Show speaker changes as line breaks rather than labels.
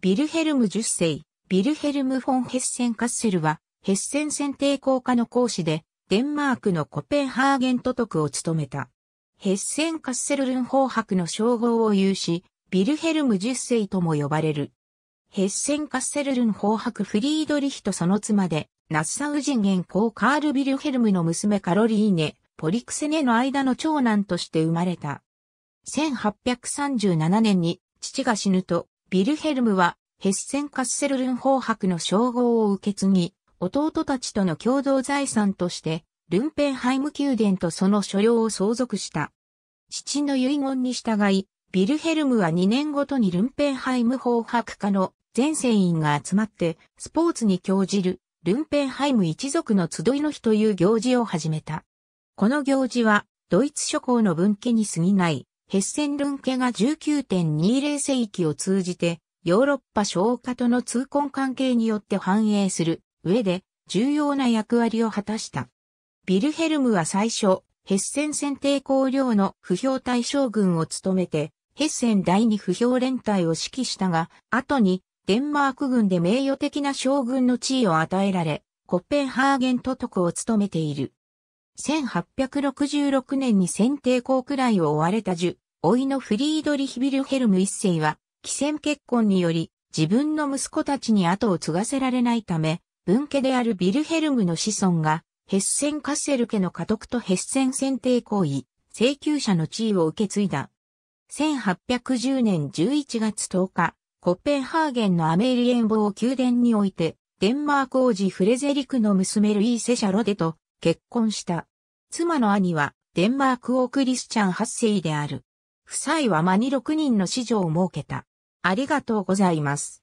ビルヘ
ルム10世、ビルヘルム・フォン・ヘッセン・カッセルは、ヘッセン選定校科の講師で、デンマークのコペンハーゲン都督を務めた。ヘッセン・カッセルルン法博の称号を有し、ビルヘルム10世とも呼ばれる。ヘッセン・カッセルルン法博フリードリヒとその妻で、ナッサウ人元公カール・ビルヘルムの娘カロリーネ、ポリクセネの間の長男として生まれた。1837年に父が死ぬと、ビルヘルムは、ヘッセン・カッセルルン法博の称号を受け継ぎ、弟たちとの共同財産として、ルンペンハイム宮殿とその所領を相続した。父の遺言に従い、ビルヘルムは2年ごとにルンペンハイム法博家の全船員が集まって、スポーツに興じる、ルンペンハイム一族の集いの日という行事を始めた。この行事は、ドイツ諸侯の分家に過ぎない、ヘッセンルン家が19.20世紀を通じて、ヨーロッパ商家との通婚関係によって繁栄する上で重要な役割を果たした。ビルヘルムは最初、ヘッセン選定公領の不評対象軍を務めて、ヘッセン第二不評連隊を指揮したが、後にデンマーク軍で名誉的な将軍の地位を与えられ、コッペンハーゲン都督を務めている。1866年に選定校くらいを追われた樹、老いのフリードリヒビルヘルム一世は、既選結婚により、自分の息子たちに後を継がせられないため、分家であるビルヘルムの子孫が、ヘッセンカッセル家の家督とヘッセン選定行為、請求者の地位を受け継いだ。1810年11月10日、コッペンハーゲンのアメリエンボ宮殿において、デンマーク王子フレゼリクの娘ルイーセ・シャロデと結婚した。妻の兄はデンマーク王クリスチャン8世である。夫妻は間に6人の子女を設けた。ありがとうございます。